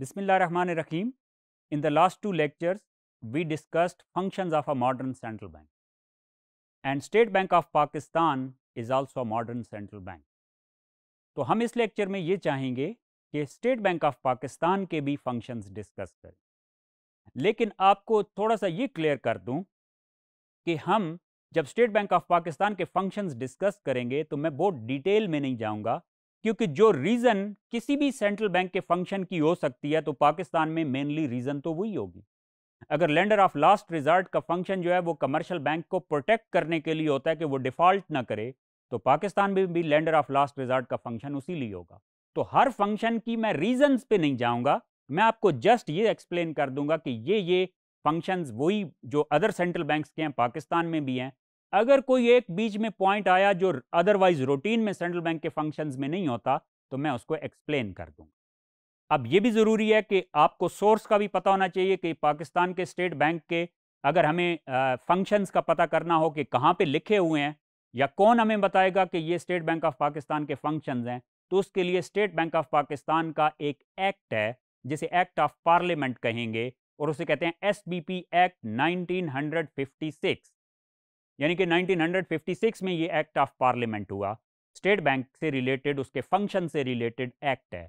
Bismillahirrahmanirrahim. In the last two lectures, we discussed functions of a modern central bank. And State Bank of Pakistan is also a modern central bank. तो हम इस lecture में ये चाहेंगे कि state bank of Pakistan के भी functions discuss करें लेकिन आपको थोड़ा सा ये क्लियर कर दूं कि हम जब स्टेट बैंक ऑफ पाकिस्तान के फंक्शंस डिस्कस करेंगे तो मैं बहुत डिटेल में नहीं जाऊंगा क्योंकि जो रीज़न किसी भी सेंट्रल बैंक के फंक्शन की हो सकती है तो पाकिस्तान में मेनली रीज़न तो वही होगी अगर लेंडर ऑफ लास्ट रिजॉर्ट का फंक्शन जो है वो कमर्शियल बैंक को प्रोटेक्ट करने के लिए होता है कि वो डिफ़ॉल्ट ना करे तो पाकिस्तान में भी लेंडर ऑफ लास्ट रिजॉर्ट का फंक्शन उसी लिए होगा तो हर फंक्शन की मैं रीजन पे नहीं जाऊंगा मैं आपको जस्ट ये एक्सप्लेन कर दूंगा कि ये ये फंक्शंस वही जो अदर सेंट्रल बैंक्स के हैं पाकिस्तान में भी हैं अगर कोई एक बीच में पॉइंट आया जो अदरवाइज रूटीन में सेंट्रल बैंक के फंक्शंस में नहीं होता तो मैं उसको एक्सप्लेन कर दूंगा अब ये भी ज़रूरी है कि आपको सोर्स का भी पता होना चाहिए कि पाकिस्तान के स्टेट बैंक के अगर हमें फंक्शंस का पता करना हो कि कहाँ पे लिखे हुए हैं या कौन हमें बताएगा कि ये स्टेट बैंक ऑफ पाकिस्तान के फंक्शंस हैं तो उसके लिए स्टेट बैंक ऑफ पाकिस्तान का एक एक्ट है जिसे एक्ट ऑफ पार्लियामेंट कहेंगे और उसे कहते हैं एस एक्ट नाइनटीन यानी कि 1956 में ये एक्ट ऑफ पार्लियामेंट हुआ स्टेट बैंक से रिलेटेड उसके फंक्शन से रिलेटेड एक्ट है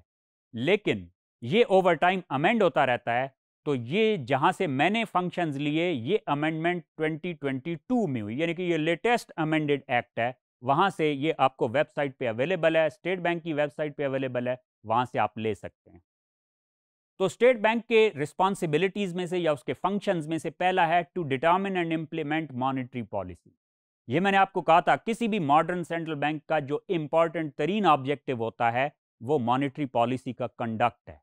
लेकिन ये ओवर टाइम अमेंड होता रहता है तो ये जहां से मैंने फंक्शंस लिए ये अमेंडमेंट 2022 में हुई यानी कि ये लेटेस्ट अमेंडेड एक्ट है वहां से ये आपको वेबसाइट पे अवेलेबल है स्टेट बैंक की वेबसाइट पे अवेलेबल है वहां से आप ले सकते हैं तो स्टेट बैंक के रिस्पॉन्सिबिलिटीज में से या उसके फंक्शंस में से पहला है to determine and implement monetary policy ये मैंने आपको कहा था किसी भी मॉडर्न सेंट्रल बैंक का जो इंपॉर्टेंट तरीन ऑब्जेक्टिव होता है वो मॉनिटरी पॉलिसी का कंडक्ट है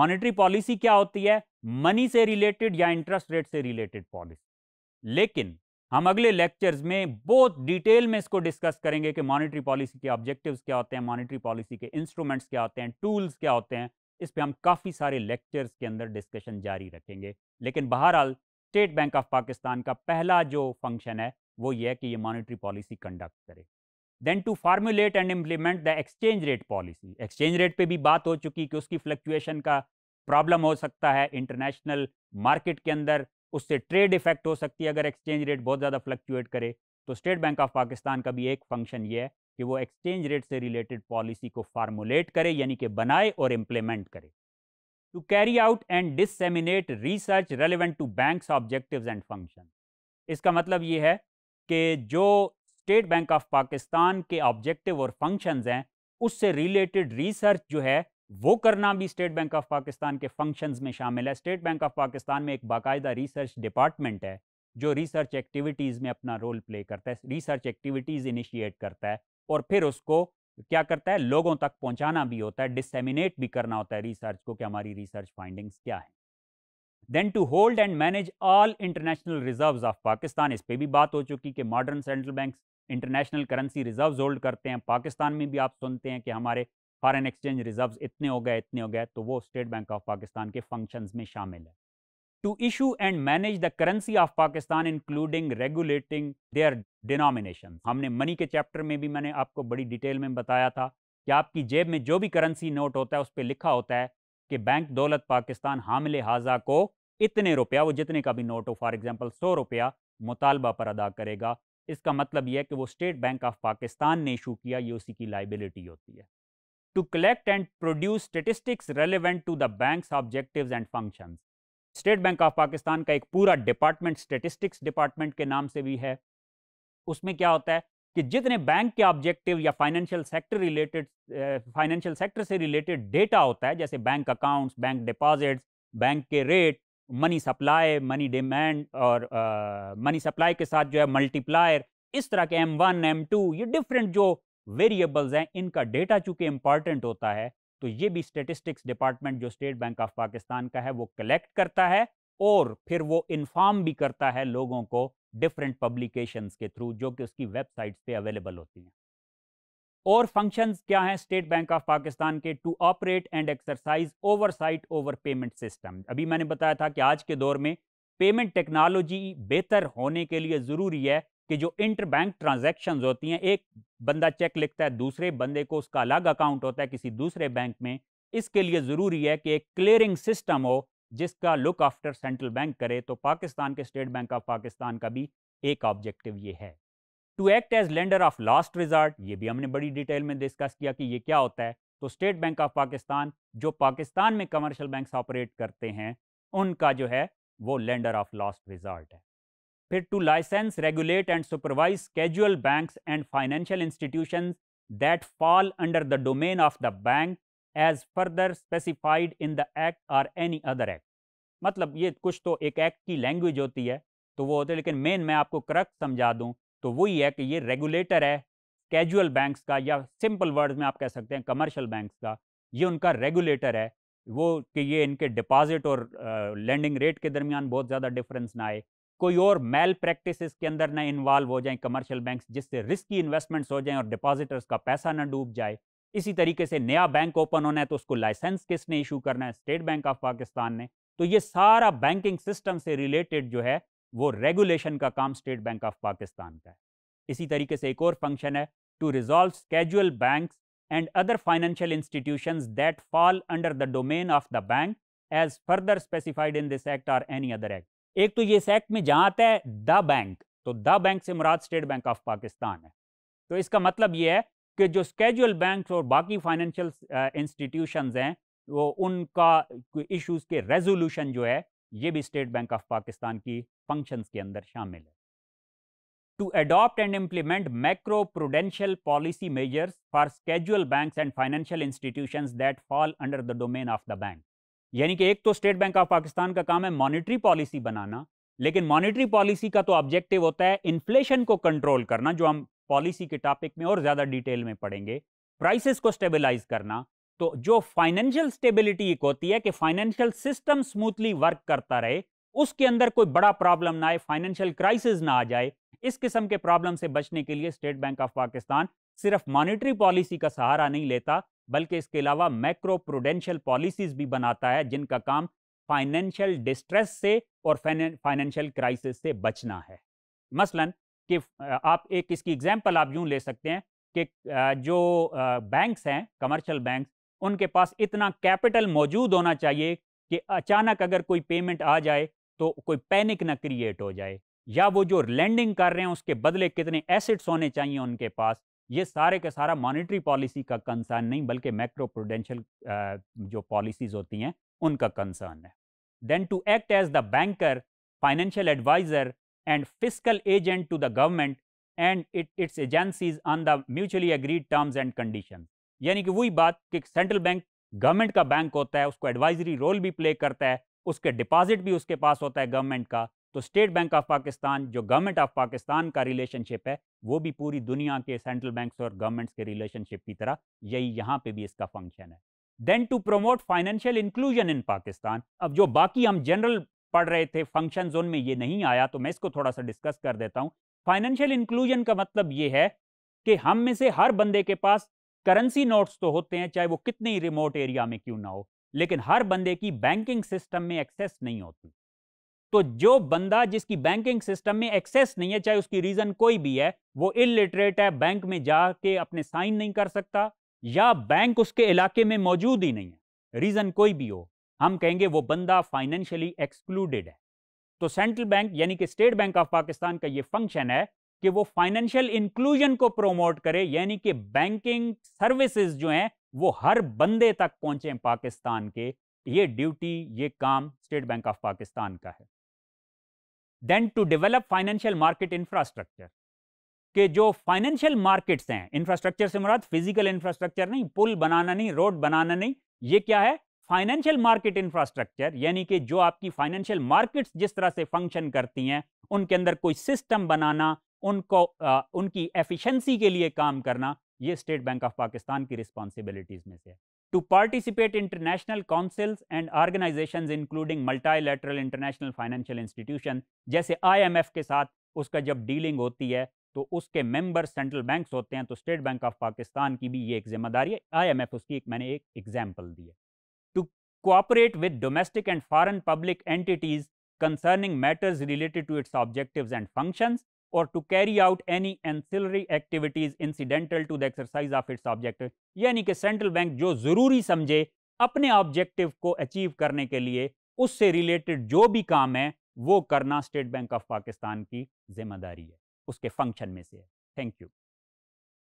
मॉनिटरी पॉलिसी क्या होती है मनी से रिलेटेड या इंटरेस्ट रेट से रिलेटेड पॉलिसी लेकिन हम अगले लेक्चर्स में बहुत डिटेल में इसको डिस्कस करेंगे कि मॉनिटरी पॉलिसी के ऑब्जेक्टिव्स क्या होते हैं मॉनिटरी पॉलिसी के इंस्ट्रूमेंट्स क्या होते हैं टूल्स क्या होते हैं इस पर हम काफ़ी सारे लेक्चर्स के अंदर डिस्कशन जारी रखेंगे लेकिन बहरहाल स्टेट बैंक ऑफ पाकिस्तान का पहला जो फंक्शन है वो ये है कि ये मॉनिटरी पॉलिसी कंडक्ट करे then to formulate and implement the exchange rate policy exchange rate पे भी बात हो चुकी कि उसकी फ्लक्चुएशन का प्रॉब्लम हो सकता है इंटरनेशनल मार्केट के अंदर उससे ट्रेड इफेक्ट हो सकती है अगर एक्सचेंज रेट बहुत ज़्यादा फ्लक्चुएट करे तो स्टेट बैंक ऑफ पाकिस्तान का भी एक फंक्शन ये है कि वो एक्सचेंज रेट से रिलेटेड पॉलिसी को फार्मुलेट करे यानी कि बनाए और इम्प्लीमेंट करे to carry out and disseminate research relevant to bank's objectives and function इसका मतलब ये है कि जो स्टेट बैंक ऑफ पाकिस्तान के ऑब्जेक्टिव और फंक्शंस हैं उससे रिलेटेड रिसर्च जो है वो करना भी स्टेट बैंक ऑफ पाकिस्तान के फंक्शंस में शामिल है स्टेट बैंक ऑफ पाकिस्तान में एक बाकायदा रिसर्च डिपार्टमेंट है जो रिसर्च एक्टिविटीज़ में अपना रोल प्ले करता है रिसर्च एक्टिविटीज़ इनिशिएट करता है और फिर उसको क्या करता है लोगों तक पहुंचाना भी होता है डिसेमिनेट भी करना होता है रिसर्च को कि हमारी रिसर्च फाइंडिंग्स क्या है then to hold and manage all international reserve of Pakistan इस पर भी बात हो चुकी कि modern central bank international currency reserve होल्ड करते हैं पाकिस्तान में भी आप सुनते हैं कि हमारे फॉरन एक्सचेंज रिजर्व इतने हो गए इतने हो गए तो वो स्टेट बैंक ऑफ पाकिस्तान के फंक्शन में शामिल है to issue and manage the currency of Pakistan including regulating their denomination. हमने मनी के चैप्टर में भी मैंने आपको बड़ी डिटेल में बताया था कि आपकी जेब में जो भी करेंसी नोट होता है उस पर लिखा होता है कि बैंक दौलत पाकिस्तान हामिल हाजा को इतने रुपया वो जितने का भी नोट हो फॉर एग्जाम्पल सौ रुपया मुतालबा पर अदा करेगा इसका मतलब यह है कि वो स्टेट बैंक ऑफ पाकिस्तान ने इशू किया ये उसी की लाइबिलिटी होती है to collect and produce statistics relevant to the bank's objective and functions state bank of Pakistan का एक पूरा डिपार्टमेंट स्टेटिस्टिक्स डिपार्टमेंट के नाम से भी है उसमें क्या होता है कि जितने बैंक के ऑब्जेक्टिव या financial sector related financial sector से रिलेटेड डेटा होता है जैसे bank accounts bank deposits bank के rate money supply money demand और मनी uh, सप्लाई के साथ जो है मल्टीप्लायर इस तरह के एम वन एम टू ये डिफरेंट जो वेरिएबल्स हैं इनका डेटा चूंकि इम्पॉर्टेंट होता है तो ये भी स्टेटिस्टिक्स डिपार्टमेंट जो स्टेट बैंक ऑफ पाकिस्तान का है वो कलेक्ट करता है और फिर वो इन्फॉर्म भी करता है लोगों को डिफरेंट पब्लिकेशंस के थ्रू जो कि उसकी वेबसाइट्स पे अवेलेबल होती हैं और फंक्शंस क्या हैं स्टेट बैंक ऑफ पाकिस्तान के to operate and exercise oversight over payment system अभी मैंने बताया था कि आज के दौर में पेमेंट टेक्नोलॉजी बेहतर होने के लिए ज़रूरी है कि जो इंटर बैंक ट्रांजेक्शन होती हैं एक बंदा चेक लिखता है दूसरे बंदे को उसका अलग अकाउंट होता है किसी दूसरे बैंक में इसके लिए ज़रूरी है कि एक क्लियरिंग सिस्टम हो जिसका लुक आफ्टर सेंट्रल बैंक करे तो पाकिस्तान के स्टेट बैंक ऑफ पाकिस्तान का भी एक ऑब्जेक्टिव ये है to act as lender of last resort ये भी हमने बड़ी डिटेल में डिस्कस किया कि ये क्या होता है तो स्टेट बैंक ऑफ पाकिस्तान जो पाकिस्तान में कमर्शियल बैंक ऑपरेट करते हैं उनका जो है वो लेंडर ऑफ लास्ट रिजॉर्ट है फिर to license regulate and supervise कैजुअल banks and financial institution that fall under the domain of the bank as further specified in the act or any other act मतलब ये कुछ तो एक act की language होती है तो वो होते हैं लेकिन मेन मैं आपको करक्ट समझा दूँ तो वही है कि ये रेगुलेटर है कैजुअल बैंक्स का या सिंपल वर्ड्स में आप कह सकते हैं कमर्शियल बैंक्स का ये उनका रेगुलेटर है वो कि ये इनके डिपॉजिट और लैंडिंग रेट के दरमियान बहुत ज़्यादा डिफरेंस ना आए कोई और मेल प्रैक्टिस के अंदर ना इन्वॉल्व हो जाए कमर्शियल बैंक्स जिससे रिस्की इन्वेस्टमेंट्स हो जाएं और डिपॉजिटर्स का पैसा ना डूब जाए इसी तरीके से नया बैंक ओपन होना है तो उसको लाइसेंस किसने इशू करना है स्टेट बैंक ऑफ पाकिस्तान ने तो ये सारा बैंकिंग सिस्टम से रिलेटेड जो है वो रेगुलेशन का काम स्टेट बैंक ऑफ पाकिस्तान का है इसी तरीके से एक और फंक्शन है टू रिजॉल्व कैजुअल bank and other financial institution that fall under the domain of the bank as further specified in this act or any other act एक तो ये इस एक्ट में जहां आता है द बैंक तो द बैंक से मुराद स्टेट बैंक ऑफ पाकिस्तान है तो इसका मतलब ये है कि जो स्केजुअल बैंक और बाकी फाइनेंशियल इंस्टीट्यूशन हैं वो उनका इश्यूज़ के रेजोल्यूशन जो है ये भी स्टेट बैंक ऑफ पाकिस्तान की फंक्शंस के अंदर शामिल है to adopt and implement macro prudential policy measures for scheduled bank and financial institution that fall under the domain of the bank यानी कि एक तो स्टेट बैंक ऑफ पाकिस्तान का काम है मॉनिटरी पॉलिसी बनाना लेकिन मॉनिटरी पॉलिसी का तो ऑब्जेक्टिव होता है इन्फ्लेशन को कंट्रोल करना जो हम पॉलिसी के टॉपिक में और ज़्यादा डिटेल में पढ़ेंगे प्राइसेस को स्टेबलाइज करना तो जो फाइनेंशियल स्टेबिलिटी एक होती है कि फाइनेंशियल सिस्टम स्मूथली वर्क करता रहे उसके अंदर कोई बड़ा प्रॉब्लम ना आए फाइनेंशियल क्राइसिस ना आ जाए इस किस्म के प्रॉब्लम से बचने के लिए स्टेट बैंक ऑफ पाकिस्तान सिर्फ मॉनिटरी पॉलिसी का सहारा नहीं लेता बल्कि इसके अलावा मैक्रो प्रोडेंशियल पॉलिसीज भी बनाता है जिनका काम फाइनेंशियल डिस्ट्रेस से और फाइनेंशियल क्राइसिस से बचना है मसलन कि आप एक इसकी एग्जांपल आप यूं ले सकते हैं कि जो बैंक्स हैं कमर्शियल बैंक्स उनके पास इतना कैपिटल मौजूद होना चाहिए कि अचानक अगर कोई पेमेंट आ जाए तो कोई पैनिक ना क्रिएट हो जाए या वो जो लैंडिंग कर रहे हैं उसके बदले कितने एसेट्स होने चाहिए उनके पास ये सारे का सारा मॉनिटरी पॉलिसी का कंसर्न नहीं बल्कि मैक्रो प्रोडेंशियल जो पॉलिसीज़ होती हैं उनका कंसर्न है then to act as the banker financial adviser and fiscal agent to the government and it its agencies on the mutually agreed terms and condition यानी कि वही बात कि सेंट्रल बैंक गवर्नमेंट का बैंक होता है उसको एडवाइजरी रोल भी प्ले करता है उसके डिपॉजिट भी उसके पास होता है गवर्नमेंट का तो स्टेट बैंक ऑफ पाकिस्तान जो गवर्नमेंट ऑफ पाकिस्तान का रिलेशनशिप है वो भी पूरी दुनिया के सेंट्रल बैंक्स और गवर्नमेंट्स के रिलेशनशिप की तरह यही यहाँ पे भी इसका फंक्शन है then to promote financial inclusion in Pakistan अब जो बाकी हम जनरल पढ़ रहे थे फंक्शन जोन में ये नहीं आया तो मैं इसको थोड़ा सा डिस्कस कर देता हूँ फाइनेंशियल इंक्लूजन का मतलब ये है कि हम में से हर बंदे के पास करेंसी नोट्स तो होते हैं चाहे वो कितने ही रिमोट एरिया में क्यों ना हो लेकिन हर बंदे की बैंकिंग सिस्टम में एक्सेस नहीं होती तो जो बंदा जिसकी बैंकिंग सिस्टम में एक्सेस नहीं है चाहे उसकी रीज़न कोई भी है वो इलिटरेट है बैंक में जाके अपने साइन नहीं कर सकता या बैंक उसके इलाके में मौजूद ही नहीं है रीज़न कोई भी हो हम कहेंगे वो बंदा फाइनेंशियली एक्सक्लूडेड है तो सेंट्रल बैंक यानी कि स्टेट बैंक ऑफ पाकिस्तान का ये फंक्शन है कि वो फाइनेंशियल इंक्लूजन को प्रोमोट करे यानी कि बैंकिंग सर्विसेज जो हैं वो हर बंदे तक पहुंचे पाकिस्तान के ये ड्यूटी ये काम स्टेट बैंक ऑफ पाकिस्तान का है then to develop financial market infrastructure के जो फाइनेंशियल मार्केट्स हैं इंफ्रास्ट्रक्चर से मुराद फिजिकल इंफ्रास्ट्रक्चर नहीं पुल बनाना नहीं रोड बनाना नहीं ये क्या है फाइनेंशियल मार्केट इंफ्रास्ट्रक्चर यानी कि जो आपकी फाइनेंशियल मार्केट्स जिस तरह से फंक्शन करती हैं उनके अंदर कोई सिस्टम बनाना उनको आ, उनकी एफिशिएंसी के लिए काम करना ये स्टेट बैंक ऑफ पाकिस्तान की रिस्पॉन्सिबिलिटीज़ में से है to participate international councils and organizations including multilateral international financial institution जैसे IMF के साथ उसका जब डीलिंग होती है तो उसके मेंबर सेंट्रल बैंक्स होते हैं तो स्टेट बैंक ऑफ पाकिस्तान की भी ये एक जिम्मेदारी है आईएमएफ उसकी एक मैंने एक एग्जाम्पल दी है to cooperate with domestic and foreign public entities concerning matters related to its objectives and functions और to carry out any ancillary activities incidental to the exercise of its objective यानी कि central bank जो ज़रूरी समझे अपने objective को achieve करने के लिए उससे रिलेटेड जो भी काम है वो करना स्टेट बैंक ऑफ पाकिस्तान की जिम्मेदारी है उसके फंक्शन में से है थैंक यू